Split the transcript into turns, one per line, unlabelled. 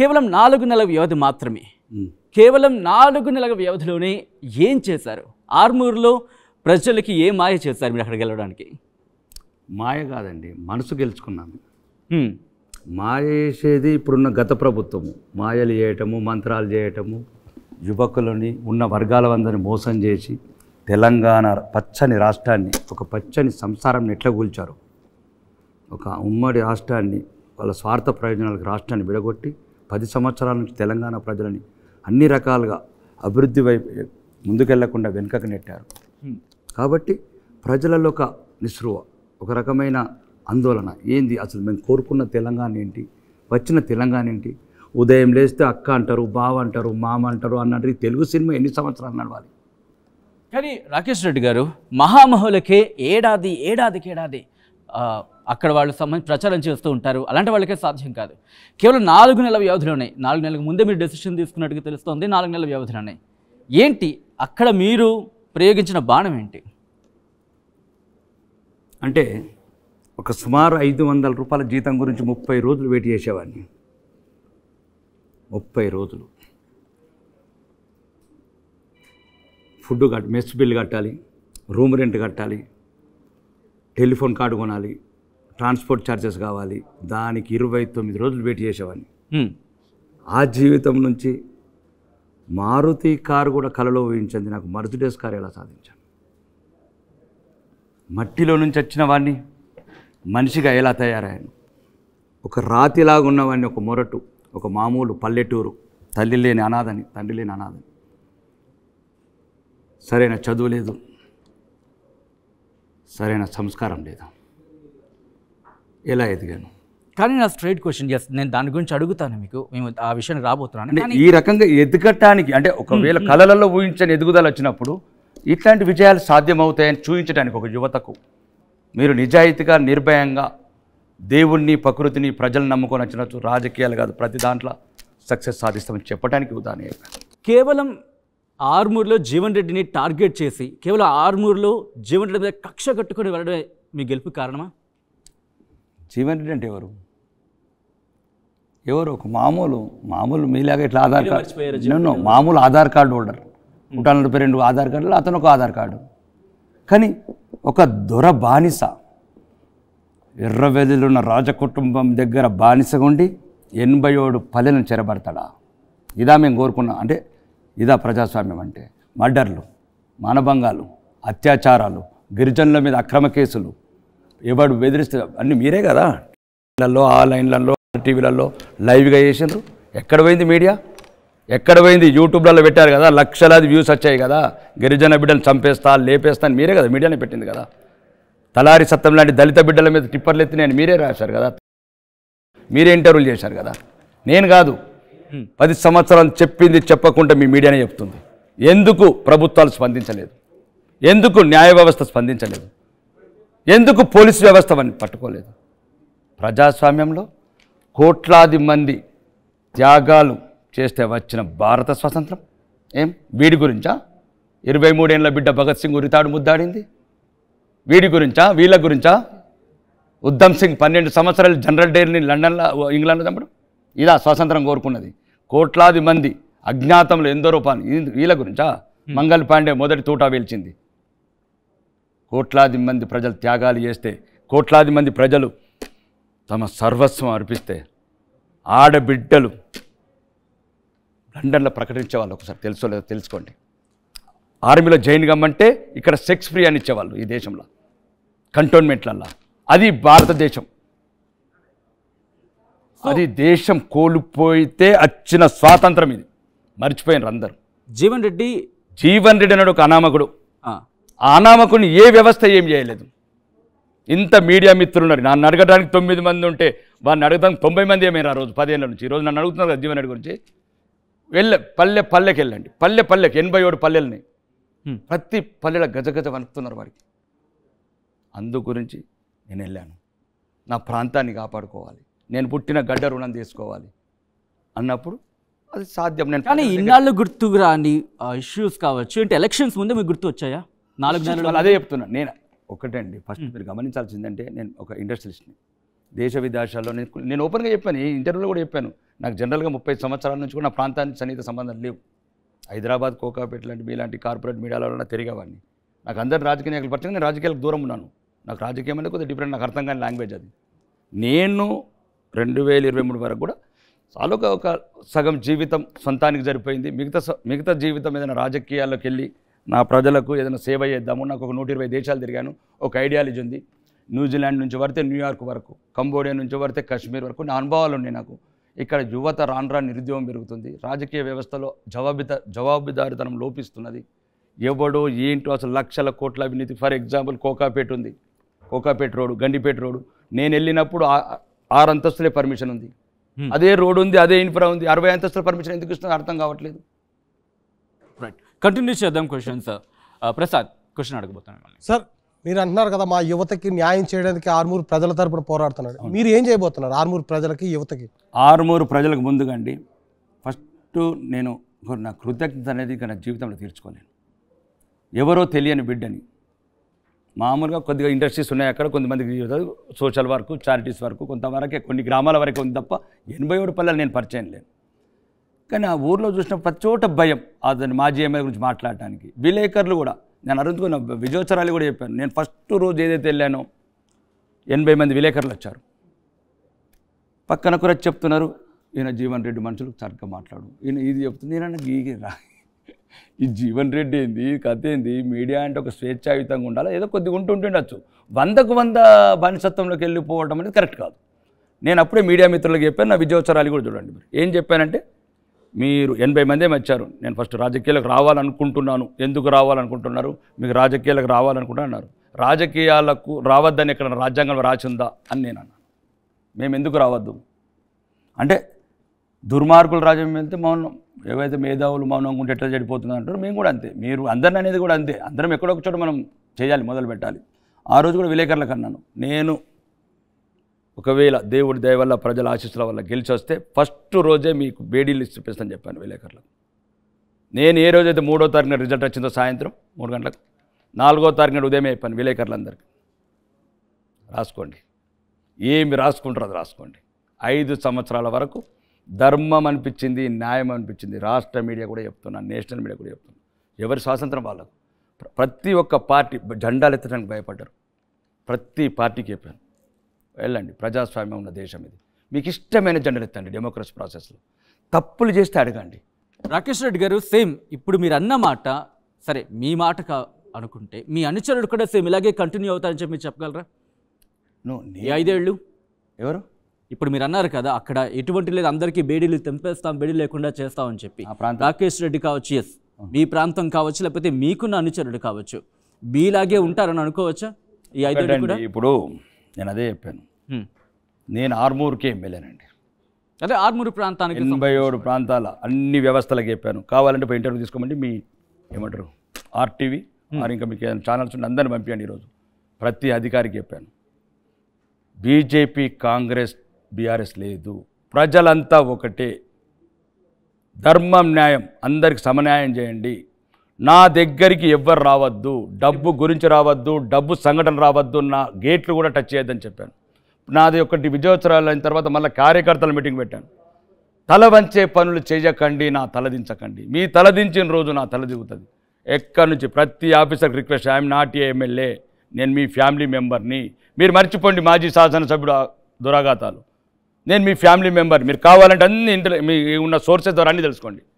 కేవలం నాలుగు నెలల వ్యవధి మాత్రమే కేవలం నాలుగు నెలల వ్యవధిలోనే ఏం చేశారు ఆర్మూర్లో ప్రజలకి ఏ మాయ చేస్తారు మీరు అక్కడికి వెళ్ళడానికి మాయ కాదండి మనసు గెలుచుకున్నాను
మాయ చేసేది ఇప్పుడున్న గత ప్రభుత్వము మాయలు చేయటము మంత్రాలు చేయటము యువకులని ఉన్న వర్గాల వందరిని మోసం చేసి తెలంగాణ పచ్చని రాష్ట్రాన్ని ఒక పచ్చని సంసారాన్ని ఎట్లా కూల్చారు ఒక ఉమ్మడి రాష్ట్రాన్ని వాళ్ళ స్వార్థ ప్రయోజనాలకు రాష్ట్రాన్ని విడగొట్టి పది సంవత్సరాల నుంచి తెలంగాణ ప్రజలని అన్ని రకాలుగా అభివృద్ధి వైపు ముందుకెళ్లకుండా వెనుకకు నెట్టారు కాబట్టి ప్రజలలో ఒక నిస్రువ ఒక రకమైన ఆందోళన ఏంది అసలు మేము కోరుకున్న తెలంగాణ ఏంటి వచ్చిన తెలంగాణ ఏంటి ఉదయం లేస్తే అక్క అంటారు బావ అంటారు మామ అంటారు అన్నట్టు తెలుగు సినిమా ఎన్ని సంవత్సరాలు నడవాలి
కానీ రాకేష్ రెడ్డి గారు మహామహులకే ఏడాది ఏడాదికి ఏడాది అక్కడ వాళ్ళు సంబంధించి ప్రచారం చేస్తూ ఉంటారు అలాంటి వాళ్ళకే సాధ్యం కాదు కేవలం నాలుగు నెలల వ్యవధిలో ఉన్నాయి నాలుగు నెలలకు ముందే మీరు డెసిషన్ తీసుకున్నట్టుగా తెలుస్తుంది నాలుగు నెలల ఉన్నాయి ఏంటి అక్కడ మీరు ప్రయోగించిన బాణం ఏంటి అంటే ఒక సుమారు ఐదు వందల రూపాయల జీతం గురించి ముప్పై రోజులు
వెయిట్ చేసేవాడిని ముప్పై రోజులు ఫుడ్ కట్ మెస్ బిల్ కట్టాలి రూమ్ రెంట్ కట్టాలి టెలిఫోన్ కార్డు కొనాలి ట్రాన్స్పోర్ట్ ఛార్జెస్ కావాలి దానికి ఇరవై తొమ్మిది రోజులు వెయిట్ చేసేవాడిని ఆ జీవితం నుంచి మారుతి కారు కూడా కలలో ఊహించింది నాకు మర్సిడెస్ కారు ఎలా సాధించాను మట్టిలో నుంచి వచ్చిన వాడిని మనిషిగా ఎలా తయారయ్యాను ఒక రాతిలాగా ఉన్నవాడిని ఒక మొరటు ఒక మామూలు పల్లెటూరు తల్లి లేని అనాథని తండ్రి లేని అనాథని సరైన చదువు లేదు సరైన సంస్కారం లేదా ఎలా ఎదిగాను
కానీ నా స్ట్రైట్ క్వశ్చన్ ఎస్ నేను దాని గురించి అడుగుతాను మీకు మేము ఆ విషయాన్ని రాబోతున్నాను ఈ రకంగా
ఎదగటానికి అంటే ఒకవేళ కళలలో ఊహించని ఎదుగుదల వచ్చినప్పుడు ఇట్లాంటి విజయాలు సాధ్యమవుతాయని చూపించడానికి ఒక యువతకు మీరు నిజాయితీగా నిర్భయంగా దేవుణ్ణి ప్రకృతిని ప్రజలు నమ్ముకొని వచ్చినట్టు రాజకీయాలు కాదు ప్రతి దాంట్లో సక్సెస్ సాధిస్తామని చెప్పడానికి ఉదాహరణ
కేవలం ఆర్మూర్లో జీవన్ రెడ్డిని టార్గెట్ చేసి కేవలం ఆర్మూర్లో జీవన్ రెడ్డి మీద కక్ష కట్టుకొని వెళ్ళడమే మీ గెలుపు కారణమా
జీవన్ రెడ్డి అంటే ఎవరు ఎవరు ఒక మామూలు మామూలు మీలాగా ఇట్లా ఆధార్ కార్డు మామూలు ఆధార్ కార్డు హోల్డర్ hmm. నూట నలభై రెండు ఆధార్ కార్డులు అతను ఒక ఆధార్ కార్డు కానీ ఒక దొర బానిస రాజ రాజకుటుంబం దగ్గర బానిసగా ఉండి ఎనభై ఏడు పల్లెలను చెరబడతాడా ఇదా మేము కోరుకున్నాం అంటే ఇదా ప్రజాస్వామ్యం అంటే మర్డర్లు మానభంగాలు అత్యాచారాలు గిరిజనుల మీద అక్రమ కేసులు ఎవడు బెదిరిస్తే అన్ని మీరే కదా లైన్లలో ఆన్లైన్లలో టీవీలలో లైవ్గా చేసిండ్రు ఎక్కడ పోయింది మీడియా ఎక్కడ పోయింది యూట్యూబ్లలో పెట్టారు కదా లక్షలాది వ్యూస్ వచ్చాయి కదా గిరిజన బిడ్డలు చంపేస్తా లేపేస్తా అని మీరే కదా మీడియానే పెట్టింది కదా తలారి సత్తం లాంటి దళిత బిడ్డల మీద టిప్పర్లు ఎత్తి నేను మీరే రాశారు కదా మీరే ఇంటర్వ్యూలు చేశారు కదా నేను కాదు పది సంవత్సరాలు చెప్పింది చెప్పకుండా మీ మీడియానే చెప్తుంది ఎందుకు ప్రభుత్వాలు స్పందించలేదు ఎందుకు న్యాయ వ్యవస్థ స్పందించలేదు ఎందుకు పోలీసు వ్యవస్థ అని పట్టుకోలేదు ప్రజాస్వామ్యంలో కోట్లాది మంది త్యాగాలు చేస్తే వచ్చిన భారత స్వాతంత్రం ఏం వీడి గురించా ఇరవై మూడేళ్ళ బిడ్డ భగత్ సింగ్ ఉరితాడు ముద్దాడింది వీడి గురించా వీళ్ళ గురించా ఉద్దమ్ సింగ్ పన్నెండు సంవత్సరాలు జనరల్ డేర్ని లండన్లో ఇంగ్లాండ్ తమ్ముడు ఇలా స్వాతంత్రం కోరుకున్నది కోట్లాది మంది అజ్ఞాతంలో ఎందో రూపాన్ని వీళ్ళ గురించా మంగళ పాండే మొదటి తూట వేల్చింది కోట్లాది మంది ప్రజలు త్యాగాలు చేస్తే కోట్లాది మంది ప్రజలు తమ సర్వస్వం అర్పిస్తే ఆడబిడ్డలు లండన్లో ప్రకటించేవాళ్ళు ఒకసారి తెలుసో లేదో తెలుసుకోండి ఆర్మీలో జాయిన్ కమ్మంటే ఇక్కడ సెక్స్ ఫ్రీ అని ఇచ్చేవాళ్ళు ఈ దేశంలో కంటోన్మెంట్లల్లా అది భారతదేశం అది దేశం కోల్పోయితే వచ్చిన స్వాతంత్రం ఇది మర్చిపోయినారు అందరూ జీవన్ రెడ్డి జీవన్ రెడ్డి అన్నాడు ఒక అనామకుడు అనామకుని ఏ వ్యవస్థ ఏం చేయలేదు ఇంత మీడియా మిత్రులు ఉన్నారు నన్ను అడగడానికి తొమ్మిది మంది ఉంటే వాడిని అడగడానికి తొంభై మంది ఏమైనా ఆ రోజు పదేళ్ళ నుంచి ఈరోజు నన్ను అడుగుతున్నారు కదా జీవనాడి గురించి వెళ్ళ పల్లె పల్లెకి వెళ్ళండి పల్లె పల్లెకి ఎనభై ఏడు పల్లెలని ప్రతి పల్లెల గజగజ వణుకుతున్నారు వారికి అందు గురించి నేను వెళ్ళాను నా ప్రాంతాన్ని కాపాడుకోవాలి నేను పుట్టిన
గడ్డ రుణం తీసుకోవాలి అన్నప్పుడు అది సాధ్యం నేను కానీ ఇన్నాళ్ళు రాని ఇష్యూస్ కావచ్చు అంటే ఎలక్షన్స్ ముందే మీకు గుర్తు వచ్చాయా నాలుగు నెలలు అదే చెప్తున్నాను నేను
ఒకటండి ఫస్ట్ మీరు గమనించాల్సిందంటే నేను ఒక ఇండస్ట్రియలిస్ట్ని దేశ విదేశాల్లో నేను నేను ఓపెన్గా చెప్పాను ఈ ఇంటర్వ్యూలో కూడా చెప్పాను నాకు జనరల్గా ముప్పై సంవత్సరాల నుంచి కూడా నా ప్రాంతానికి సన్నిహిత సంబంధం లేవు హైదరాబాద్ కోకాపేట లాంటి మీలాంటి కార్పొరేట్ మీడియాలలో తిరిగేవాడిని నాకు అందరు రాజకీయ నాయకులు పరిచయం నేను రాజకీయాలకు దూరం ఉన్నాను నాకు రాజకీయం అనేది కొద్దిగా డిఫరెంట్ నాకు అర్థం కాని లాంగ్వేజ్ అది నేను రెండు వేల ఇరవై మూడు వరకు కూడా చాలుగా ఒక సగం జీవితం సొంతానికి సరిపోయింది మిగతా మిగతా జీవితం ఏదైనా రాజకీయాల్లోకి వెళ్ళి నా ప్రజలకు ఏదైనా సేవ చేద్దాము నాకు ఒక నూట ఇరవై దేశాలు తిరిగాను ఒక ఐడియాలజీ ఉంది న్యూజిలాండ్ నుంచి పడితే న్యూయార్క్ వరకు కంబోడియా నుంచి పడితే కశ్మీర్ వరకు నా అనుభవాలు ఉన్నాయి నాకు ఇక్కడ యువత రాను రాను నిరుద్యోగం పెరుగుతుంది రాజకీయ వ్యవస్థలో జవాబిత జవాబుదారితనం లోపిస్తున్నది ఎవడో ఏంటో అసలు లక్షల కోట్ల అవినీతి ఫర్ ఎగ్జాంపుల్ కోకాపేట ఉంది కోకాపేట రోడ్డు గండిపేట రోడ్డు నేను వెళ్ళినప్పుడు ఆరు అంతస్తులే పర్మిషన్ ఉంది అదే రోడ్డు ఉంది అదే ఇన్ఫ్రా ఉంది అరవై అంతస్తుల పర్మిషన్ ఎందుకు ఇస్తుంది అర్థం కావట్లేదు
కంటిన్యూ చేద్దాం క్వశ్చన్ సార్ ప్రసాద్ క్వశ్చన్ అడగబోతున్నాను సార్
మీరు అంటున్నారు కదా మా యువతకి న్యాయం చేయడానికి ఆరుమూరు ప్రజల తరపున పోరాడుతున్నాడు మీరు ఏం చేయబోతున్నారు ఆరుమూరు ప్రజలకి యువతకి ఆరుమూరు ప్రజలకు ముందుగా అండి ఫస్ట్ నేను నా కృతజ్ఞత అనేది నా జీవితంలో తీర్చుకోలేను ఎవరో తెలియని బిడ్డని మామూలుగా కొద్దిగా ఇండస్ట్రీస్ ఉన్నాయి అక్కడ కొంతమందికి సోషల్ వర్క్ చారిటీస్ వరకు కొంతవరకే కొన్ని గ్రామాల వరకు ఉంది తప్ప ఎనభై ఏడు పల్లెలు నేను పరిచయం లేను కానీ ఆ ఊర్లో చూసిన ప్రతి చోట భయం అతని మాజీ ఎమ్మెల్యే గురించి మాట్లాడటానికి విలేకరులు కూడా నేను అరుంచుకున్న విజయోత్సరాలు కూడా చెప్పాను నేను ఫస్ట్ రోజు ఏదైతే వెళ్ళానో ఎనభై మంది విలేకరులు వచ్చారు పక్కన కూర చెప్తున్నారు ఈయన జీవన్ రెడ్డి మనుషులకు సరిగ్గా మాట్లాడు ఈయన ఇది చెప్తుంది ఈయన రా ఈ జీవన్ రెడ్డి ఏంది కథ ఏంది మీడియా అంటే ఒక స్వేచ్ఛాయుతంగా ఉండాలి ఏదో కొద్దిగా ఉంటుంటుండొచ్చు వందకు వంద బానిసత్వంలోకి వెళ్ళిపోవడం అనేది కరెక్ట్ కాదు నేను అప్పుడే మీడియా మిత్రులకు చెప్పాను నా విజయోత్సరాలు కూడా చూడండి ఏం చెప్పానంటే మీరు ఎనభై మంది వచ్చారు నేను ఫస్ట్ రాజకీయాలకు రావాలనుకుంటున్నాను ఎందుకు రావాలనుకుంటున్నారు మీకు రాజకీయాలకు రావాలనుకుంటున్నారు రాజకీయాలకు రావద్దని ఇక్కడ రాజ్యాంగం ఉందా అని నేను అన్నాను మేము ఎందుకు రావద్దు అంటే దుర్మార్గుల రాజ్యం వెళ్తే మౌనం ఏవైతే మేధావులు మౌనంగా ఉంటే ఎట్లా చెడిపోతుంది అంటారు మేము కూడా అంతే మీరు అందరిని అనేది కూడా అంతే అందరం ఎక్కడొక చోట మనం చేయాలి మొదలు పెట్టాలి ఆ రోజు కూడా విలేకరులకు అన్నాను నేను ఒకవేళ దేవుడి దయ వల్ల ప్రజల ఆశీస్సుల వల్ల గెలిచి వస్తే ఫస్ట్ రోజే మీకు బేడీ లిస్ట్ చూపిస్తాను చెప్పాను విలేకరులకు నేను ఏ రోజైతే మూడో తారీఖున రిజల్ట్ వచ్చిందో సాయంత్రం మూడు గంటలకు నాలుగో తారీఖున ఉదయం చెప్పాను విలేకరులందరికీ రాసుకోండి ఏమి రాసుకుంటారు అది రాసుకోండి ఐదు సంవత్సరాల వరకు ధర్మం అనిపించింది న్యాయం అనిపించింది రాష్ట్ర మీడియా కూడా చెప్తున్నాను నేషనల్ మీడియా కూడా చెప్తున్నాను ఎవరి స్వాతంత్రం వాళ్ళకు ప్రతి ఒక్క పార్టీ జెండాలు ఎత్తడానికి భయపడ్డారు ప్రతి పార్టీకి చెప్పాను వెళ్ళండి ప్రజాస్వామ్యం ఉన్న దేశం ఇది మీకు ఇష్టమైన
జెండలు ఎత్తండి డెమోక్రసీ ప్రాసెస్లో తప్పులు చేస్తే అడగండి రాకేష్ రెడ్డి గారు సేమ్ ఇప్పుడు మీరు అన్న మాట సరే మీ మాట అనుకుంటే మీ అనుచరుడు కూడా సేమ్ ఇలాగే కంటిన్యూ అవుతారని చెప్పి మీరు చెప్పగలరా నే ఐదేళ్ళు ఎవరు ఇప్పుడు మీరు అన్నారు కదా అక్కడ ఎటువంటి లేదు అందరికీ బేడీలు తెంపేస్తాం బేడీ లేకుండా చేస్తామని చెప్పి రాకేష్ రెడ్డి కావచ్చు ఎస్ మీ ప్రాంతం కావచ్చు లేకపోతే మీకున్న అనుచరుడు కావచ్చు మీలాగే ఉంటారని అనుకోవచ్చా ఈ ఐదు
ఇప్పుడు నేను అదే చెప్పాను నేను ఆర్మూర్కి ఎమ్మెల్యేనండి
అదే ఆర్మూరు ప్రాంతానికి ఎనభై ఏడు
ప్రాంతాల అన్ని వ్యవస్థలకు చెప్పాను కావాలంటే పోయి ఇంటర్వ్యూ తీసుకోమండి మీ ఏమంటారు ఆర్టీవీ మరి ఇంకా మీకు ఛానల్స్ ఉండి అందరిని పంపించండి ఈరోజు ప్రతి అధికారికి చెప్పాను బీజేపీ కాంగ్రెస్ బీఆర్ఎస్ లేదు ప్రజలంతా ఒకటే ధర్మం న్యాయం అందరికి సమన్యాయం చేయండి నా దగ్గరికి ఎవ్వరు రావద్దు డబ్బు గురించి రావద్దు డబ్బు సంఘటన రావద్దు నా గేట్లు కూడా టచ్ చేయొద్దని చెప్పాను నాది ఒకటి విజయోత్సరాలు అయిన తర్వాత మళ్ళీ కార్యకర్తల మీటింగ్ పెట్టాను తల వంచే పనులు చేయకండి నా తలదించకండి మీ తలదించిన రోజు నా తల దిగుతుంది ఎక్కడి నుంచి ప్రతి ఆఫీసర్కి request I'm not a MLA నేను మీ ఫ్యామిలీ మెంబర్ని మీరు మర్చిపోండి మాజీ శాసనసభ్యుడు దురాఘాతాలు నేను మీ ఫ్యామిలీ మెంబర్ మీరు కావాలంటే అన్ని ఇంటర్ మీ ఉన్న సోర్సెస్ ద్వారా అన్నీ తెలుసుకోండి